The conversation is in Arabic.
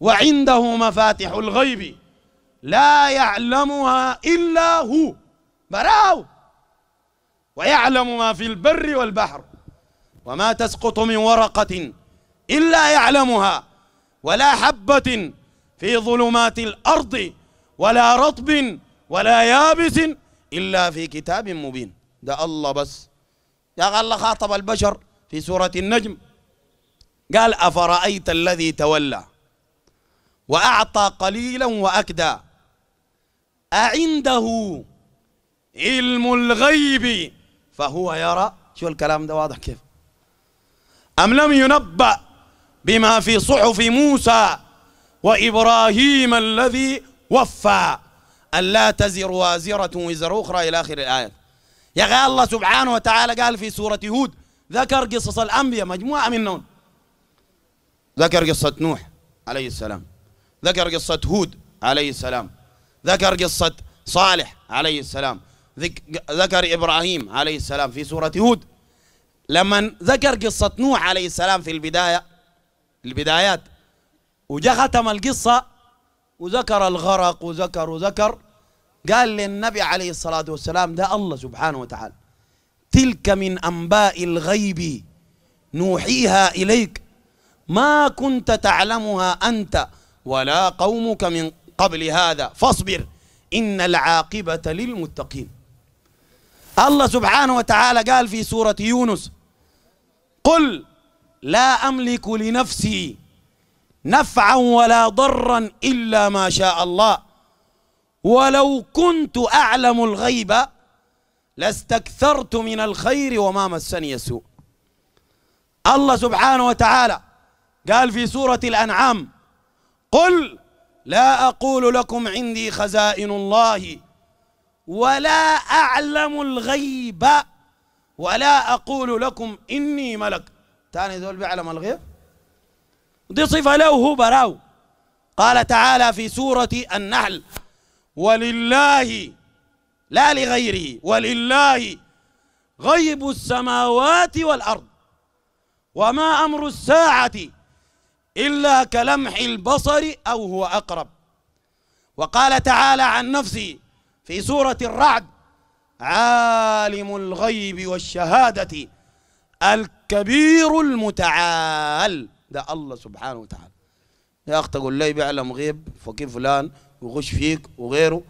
وعنده مفاتح الغيب لا يعلمها إلا هو براو ويعلم ما في البر والبحر وما تسقط من ورقة إلا يعلمها ولا حبة في ظلمات الأرض ولا رطب ولا يابس إلا في كتاب مبين ده الله بس يا الله خاطب البشر في سورة النجم قال أفرأيت الذي تولى وأعطى قليلا وأكدى أعنده علم الغيب فهو يرى شو الكلام ده واضح كيف أم لم ينبأ بما في صحف موسى وإبراهيم الذي وفى ألا تزر وازرة وزر أخرى إلى آخر الآية يا أخي الله سبحانه وتعالى قال في سورة هود ذكر قصص الأنبياء مجموعة منهم ذكر قصة نوح عليه السلام ذكر قصة هود عليه السلام ذكر قصة صالح عليه السلام ذكر إبراهيم عليه السلام في سورة هود لما ذكر قصة نوح عليه السلام في البداية البدايات وجا ختم القصة وذكر الغرق وذكر وذكر قال للنبي عليه الصلاة والسلام ده الله سبحانه وتعالى تلك من أنباء الغيب نوحيها إليك ما كنت تعلمها أنت ولا قومك من قبل هذا فاصبر إن العاقبة للمتقين الله سبحانه وتعالى قال في سورة يونس قل لا أملك لنفسي نفعا ولا ضرا إلا ما شاء الله ولو كنت أعلم الغيب لاستكثرت من الخير وما مسني السوء الله سبحانه وتعالى قال في سورة الأنعام قل لا أقول لكم عندي خزائن الله ولا أعلم الغيب ولا أقول لكم إني ملك تاني ذول بيعلم الغيب دي صفة له هو براو قال تعالى في سورة النحل ولله لا لغيره ولله غيب السماوات والأرض وما أمر الساعة إلا كلمح البصر أو هو أقرب وقال تعالى عن نفسه في سورة الرعد عالم الغيب والشهادة الكبير المتعال ده الله سبحانه وتعالى يا أخت تقول لي بيعلم غيب فكيف فلان ويغش فيك وغيره